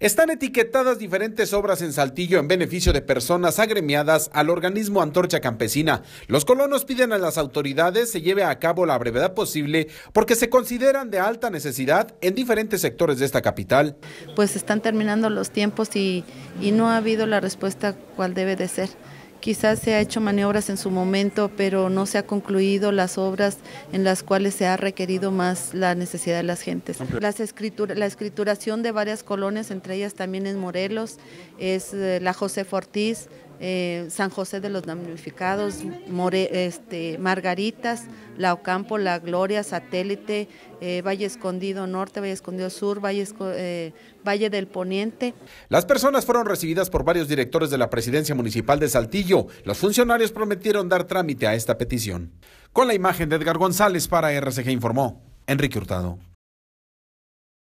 Están etiquetadas diferentes obras en Saltillo en beneficio de personas agremiadas al organismo Antorcha Campesina. Los colonos piden a las autoridades se lleve a cabo la brevedad posible porque se consideran de alta necesidad en diferentes sectores de esta capital. Pues están terminando los tiempos y, y no ha habido la respuesta cual debe de ser. Quizás se ha hecho maniobras en su momento, pero no se ha concluido las obras en las cuales se ha requerido más la necesidad de las gentes. la escrituración de varias colonias, entre ellas también en Morelos, es eh, la José Fortiz. Eh, San José de los Damnificados, este, Margaritas, La Ocampo, La Gloria, Satélite, eh, Valle Escondido Norte, Valle Escondido Sur, Valle, eh, Valle del Poniente. Las personas fueron recibidas por varios directores de la Presidencia Municipal de Saltillo. Los funcionarios prometieron dar trámite a esta petición. Con la imagen de Edgar González para RCG informó Enrique Hurtado.